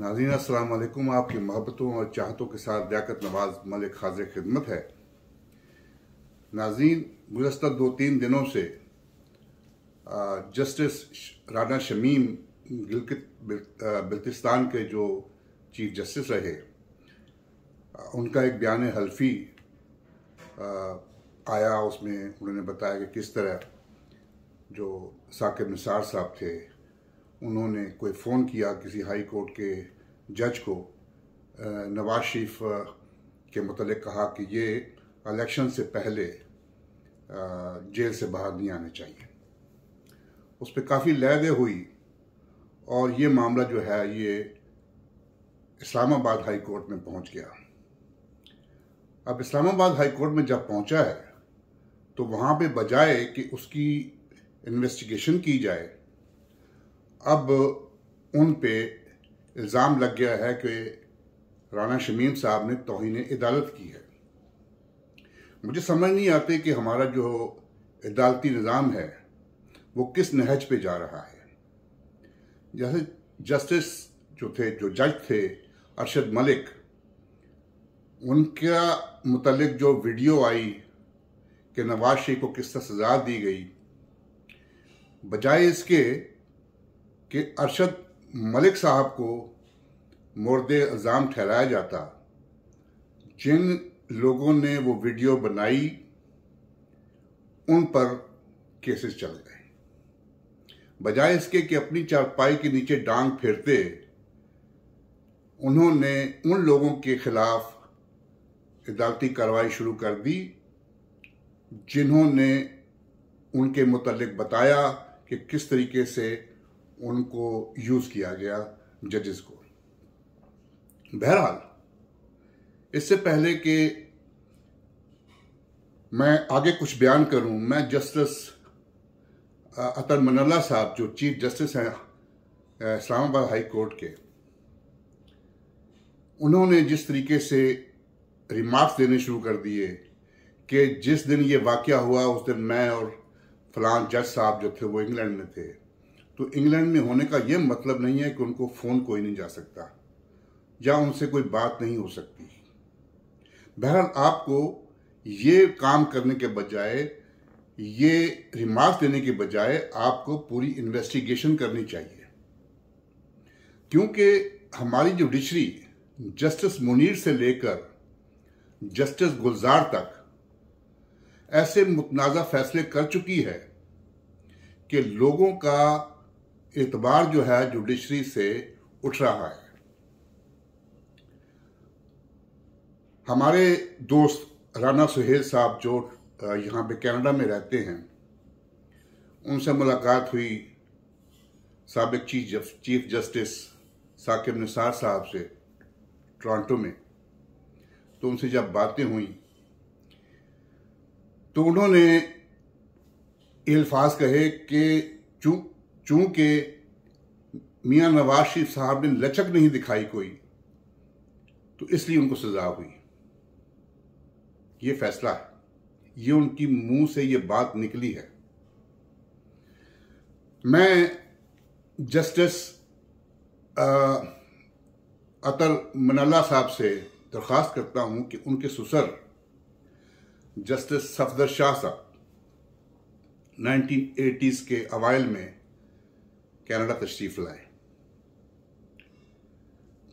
नाजीन असलकुम आपकी मोहब्बतों और चाहतों के साथ लियाकत नवाज मलिक हाजिर खिदमत है नाजीन गुजत दो तीन दिनों से जस्टिस राना शमीम गिलकित बल्तिस्तान के जो चीफ जस्टिस रहे उनका एक बयान हल्फी आया उसमें उन्होंने बताया कि किस तरह जो साकिब निसार साहब थे उन्होंने कोई फ़ोन किया किसी हाई कोर्ट के जज को नवाज शरीफ के मतलब कहा कि ये इलेक्शन से पहले जेल से बाहर नहीं आने चाहिए उस पर काफ़ी लहदे हुई और ये मामला जो है ये इस्लामाबाद हाई कोर्ट में पहुंच गया अब इस्लामाबाद हाई कोर्ट में जब पहुंचा है तो वहाँ पे बजाय कि उसकी इन्वेस्टिगेशन की जाए अब उन पे इल्ज़ाम लग गया है कि राना शमीम साहब ने तोहन अदालत की है मुझे समझ नहीं आते कि हमारा जो अदालती निज़ाम है वो किस नहज पे जा रहा है जैसे जस्टिस जो थे जो जज थे अरशद मलिक उनका मतलब जो वीडियो आई कि नवाज शरीफ को किस तरह सजा दी गई बजाय इसके कि अरशद मलिक साहब को मुर्द अज़ाम ठहराया जाता जिन लोगों ने वो वीडियो बनाई उन पर केसेस चल गए बजाय इसके कि अपनी चारपाई के नीचे डांग फेरते उन्होंने उन लोगों के खिलाफ इदालती कार्रवाई शुरू कर दी जिन्होंने उनके मुतलक बताया कि किस तरीके से उनको यूज़ किया गया जजेस को बहरहाल इससे पहले कि मैं आगे कुछ बयान करूं मैं जस्टिस अतर मनल्ला साहब जो चीफ जस्टिस हैं इस्लामाबाद हाई कोर्ट के उन्होंने जिस तरीके से रिमार्क्स देने शुरू कर दिए कि जिस दिन ये वाक़ हुआ उस दिन मैं और फलान जज साहब जो थे वो इंग्लैंड में थे तो इंग्लैंड में होने का यह मतलब नहीं है कि उनको फ़ोन कोई नहीं जा सकता या उनसे कोई बात नहीं हो सकती बहरहाल आपको ये काम करने के बजाय ये रिमार्क देने के बजाय आपको पूरी इन्वेस्टिगेशन करनी चाहिए क्योंकि हमारी जुडिशरी जस्टिस मुनीर से लेकर जस्टिस गुलजार तक ऐसे मुतनाजा फैसले कर चुकी है कि लोगों का एतबार जो है जुडिशरी से उठ रहा है हमारे दोस्त राना सुहेल साहब जो यहाँ पे कनाडा में रहते हैं उनसे मुलाकात हुई सबक chief chief justice Saqib Nisar साहब से टोरंटो में तो उनसे जब बातें हुई तो उन्होंने अल्फाज कहे कि चूँ चूंकि मियां नवाज शरीफ साहब ने लचक नहीं दिखाई कोई तो इसलिए उनको सजा हुई ये फैसला है ये उनकी मुंह से ये बात निकली है मैं जस्टिस अतल मनल्ला साहब से दरख्वास्त करता हूं कि उनके सुसर जस्टिस सफदर शाह साहब नाइनटीन के अवाइल में कनाडा तशरीफ लाए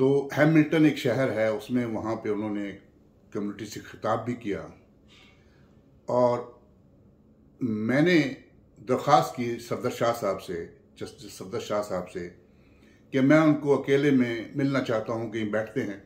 तो हैमिल्टन एक शहर है उसमें वहाँ पे उन्होंने कम्युनिटी से खिताब भी किया और मैंने दरख्वास्त की सफदर शाह साहब से जस्टिस सफदर शाह साहब से कि मैं उनको अकेले में मिलना चाहता हूँ कहीं बैठते हैं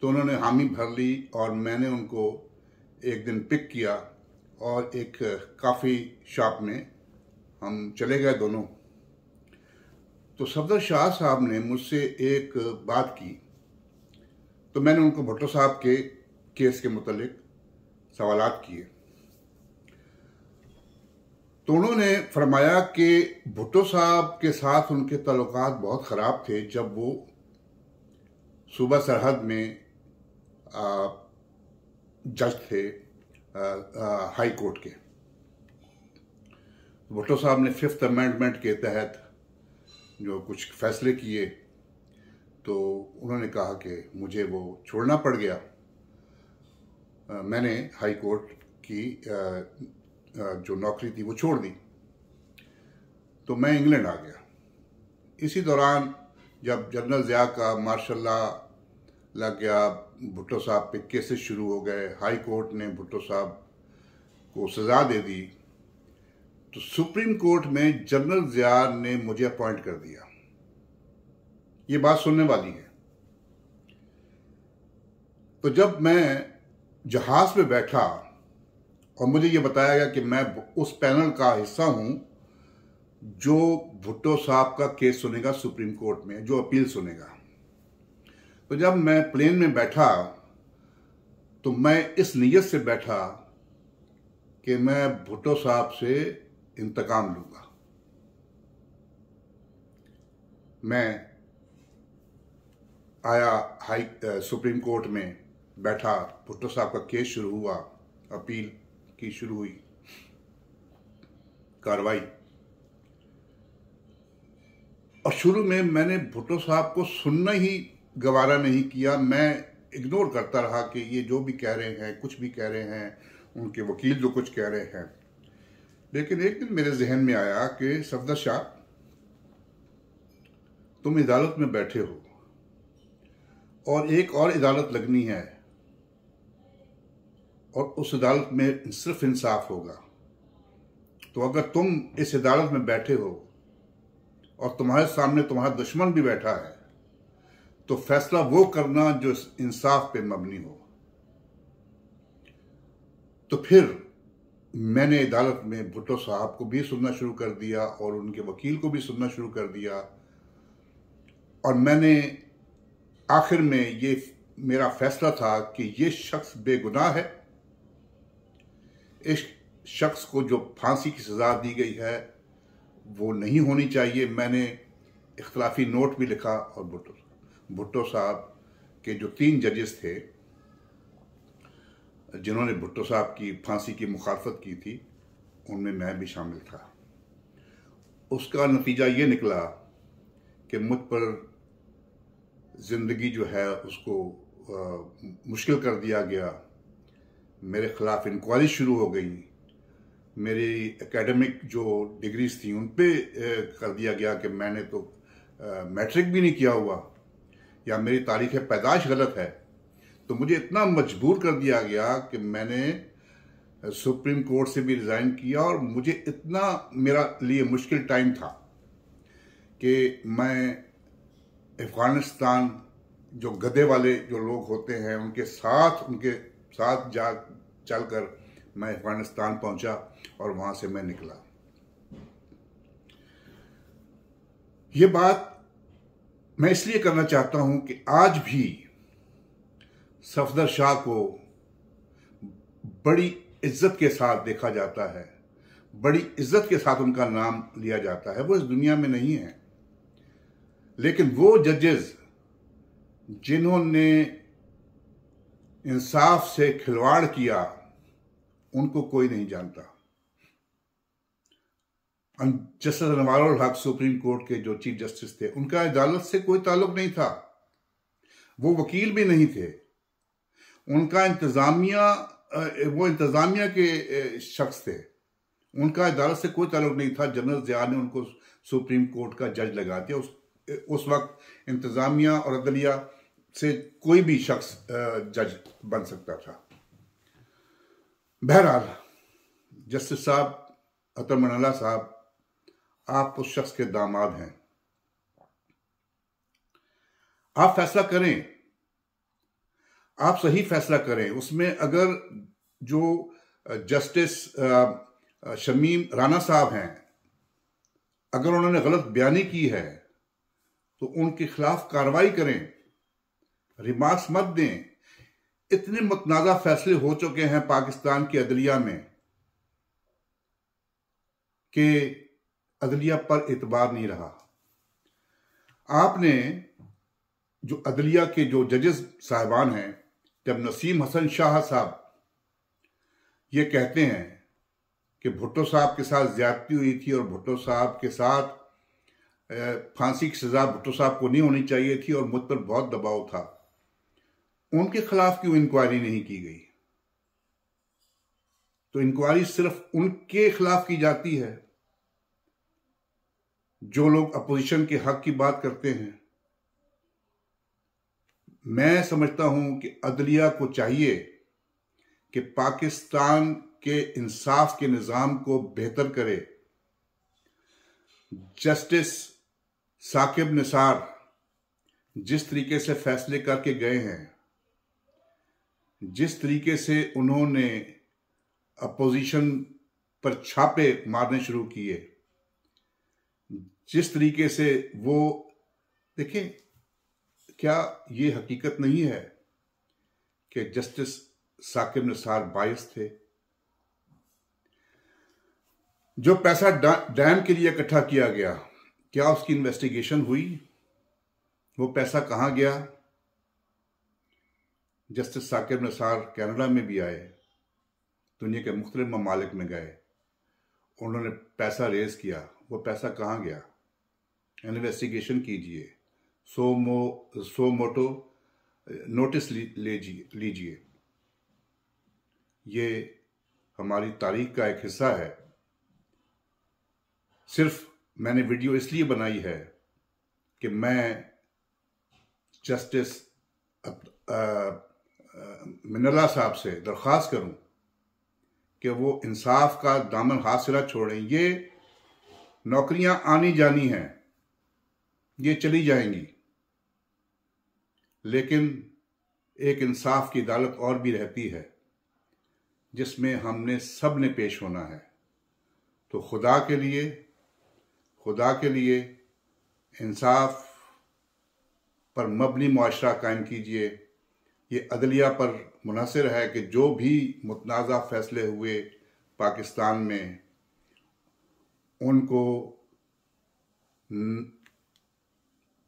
तो उन्होंने हामी भर ली और मैंने उनको एक दिन पिक किया और एक काफ़ी शॉप में हम चले गए दोनों तो सफदर शाह साहब ने मुझसे एक बात की तो मैंने उनको भुट्टो साहब के केस के मुतलक सवाल किए तो उन्होंने फरमाया कि भुट्टो साहब के साथ उनके तल्लक बहुत ख़राब थे जब वो सुबह सरहद में जज थे हाई कोर्ट के तो भुट्टो साहब ने फिफ्थ अमेंडमेंट के तहत जो कुछ फैसले किए तो उन्होंने कहा कि मुझे वो छोड़ना पड़ गया मैंने हाई कोर्ट की जो नौकरी थी वो छोड़ दी तो मैं इंग्लैंड आ गया इसी दौरान जब जनरल ज़िया का मार्शल्ला लग गया भुट्टो साहब पे केसेस शुरू हो गए हाई कोर्ट ने भुट्टो साहब को सज़ा दे दी तो सुप्रीम कोर्ट में जनरल जियार ने मुझे अपॉइंट कर दिया ये बात सुनने वाली है तो जब मैं जहाज पे बैठा और मुझे ये बताया गया कि मैं उस पैनल का हिस्सा हूं जो भुट्टो साहब का केस सुनेगा सुप्रीम कोर्ट में जो अपील सुनेगा तो जब मैं प्लेन में बैठा तो मैं इस नीयत से बैठा कि मैं भुट्टो साहब से इंतकाम लूंगा मैं आया हाई सुप्रीम कोर्ट में बैठा भुट्टो साहब का केस शुरू हुआ अपील की शुरू हुई कार्रवाई और शुरू में मैंने भुट्टो साहब को सुनना ही गवारा नहीं किया मैं इग्नोर करता रहा कि ये जो भी कह रहे हैं कुछ भी कह रहे हैं उनके वकील जो कुछ कह रहे हैं लेकिन एक दिन मेरे जहन में आया कि सफदर शाह तुम अदालत में बैठे हो और एक और अदालत लगनी है और उस अदालत में सिर्फ इंसाफ होगा तो अगर तुम इस अदालत में बैठे हो और तुम्हारे सामने तुम्हारा दुश्मन भी बैठा है तो फैसला वो करना जो इंसाफ पे मबनी हो तो फिर मैंने अदालत में भुट्टो साहब को भी सुनना शुरू कर दिया और उनके वकील को भी सुनना शुरू कर दिया और मैंने आखिर में ये मेरा फैसला था कि ये शख्स बेगुनाह है इस शख्स को जो फांसी की सज़ा दी गई है वो नहीं होनी चाहिए मैंने इख्लाफी नोट भी लिखा और भुट्टो भुट्टो साहब के जो तीन जजेस थे जिन्होंने भुट्टो साहब की फांसी की मुखालफत की थी उनमें मैं भी शामिल था उसका नतीजा ये निकला कि मुझ पर ज़िंदगी जो है उसको आ, मुश्किल कर दिया गया मेरे ख़िलाफ़ इंक्वायरी शुरू हो गई मेरी एकेडमिक जो डिग्रीज थी उन पे कर दिया गया कि मैंने तो मैट्रिक भी नहीं किया हुआ या मेरी तारीख़ पैदाइश गलत है तो मुझे इतना मजबूर कर दिया गया कि मैंने सुप्रीम कोर्ट से भी रिज़ाइन किया और मुझे इतना मेरा लिए मुश्किल टाइम था कि मैं अफ़गानिस्तान जो गधे वाले जो लोग होते हैं उनके साथ उनके साथ जा चल कर मैं अफ़गानिस्तान पहुंचा और वहां से मैं निकला ये बात मैं इसलिए करना चाहता हूं कि आज भी सफदर शाह को बड़ी इज्जत के साथ देखा जाता है बड़ी इज्जत के साथ उनका नाम लिया जाता है वो इस दुनिया में नहीं है लेकिन वो जजेस जिन्होंने इंसाफ से खिलवाड़ किया उनको कोई नहीं जानता जस्टिस अनवर हक सुप्रीम कोर्ट के जो चीफ जस्टिस थे उनका अदालत से कोई ताल्लुक नहीं था वो वकील भी नहीं थे उनका इंतज़ामिया वो इंतज़ामिया के शख्स थे उनका अदालत से कोई ताल्लुक नहीं था जनरल ज़िया ने उनको सुप्रीम कोर्ट का जज लगा दिया उस उस वक्त इंतज़ामिया और अदलिया से कोई भी शख्स जज बन सकता था बहरहाल जस्टिस साहब अतर मनला साहब आप उस शख्स के दामाद हैं आप फैसला करें आप सही फैसला करें उसमें अगर जो जस्टिस शमीम राना साहब हैं अगर उन्होंने गलत बयानी की है तो उनके खिलाफ कार्रवाई करें रिमार्क्स मत दें इतने मतनाज़ा फैसले हो चुके हैं पाकिस्तान की अदलिया में कि अदलिया पर एतबार नहीं रहा आपने जो अदलिया के जो जजेस साहिबान हैं जब नसीम हसन शाह साहब ये कहते हैं कि भुट्टो साहब के साथ ज्यादती हुई थी और भुट्टो साहब के साथ फांसी की सज़ा भुट्टो साहब को नहीं होनी चाहिए थी और मुझ पर बहुत दबाव था उनके खिलाफ क्यों इंक्वायरी नहीं की गई तो इंक्वायरी सिर्फ उनके खिलाफ की जाती है जो लोग अपोजिशन के हक की बात करते हैं मैं समझता हूं कि अदलिया को चाहिए कि पाकिस्तान के इंसाफ के निज़ाम को बेहतर करे जस्टिस साकिब निसार जिस तरीके से फैसले करके गए हैं जिस तरीके से उन्होंने अपोजिशन पर छापे मारने शुरू किए जिस तरीके से वो देखिए क्या ये हकीकत नहीं है कि जस्टिस साकिब निसार बायस थे जो पैसा डैम के लिए इकट्ठा किया गया क्या उसकी इन्वेस्टिगेशन हुई वो पैसा कहाँ गया जस्टिस साकिब निसार कनाडा में भी आए दुनिया के मुख्तलिफ ममालिक में गए उन्होंने पैसा रेज किया वो पैसा कहाँ गया इन्वेस्टिगेशन कीजिए सो मो सो मोटो नोटिस लीजिए लीजिए ये हमारी तारीख का एक हिस्सा है सिर्फ मैंने वीडियो इसलिए बनाई है कि मैं जस्टिस मिनला साहब से दरख्वास्त करूं कि वो इंसाफ का दामन हासिला छोड़ें ये नौकरियां आनी जानी हैं ये चली जाएंगी लेकिन एक इंसाफ की अदालत और भी रहती है जिसमें हमने सब ने पेश होना है तो खुदा के लिए खुदा के लिए इंसाफ पर मबनी माशरा कायम कीजिए ये अदलिया पर मुनसर है कि जो भी मुतनाज़ फैसले हुए पाकिस्तान में उनको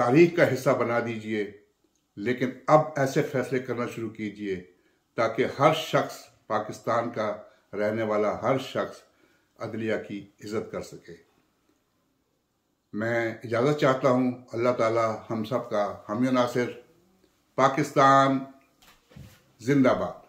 तारीख का हिस्सा बना दीजिए लेकिन अब ऐसे फैसले करना शुरू कीजिए ताकि हर शख्स पाकिस्तान का रहने वाला हर शख्स अदलिया की इज्जत कर सके मैं इजाज़त चाहता हूँ अल्लाह ताला हम सब का हम नासिर पाकिस्तान जिंदाबाद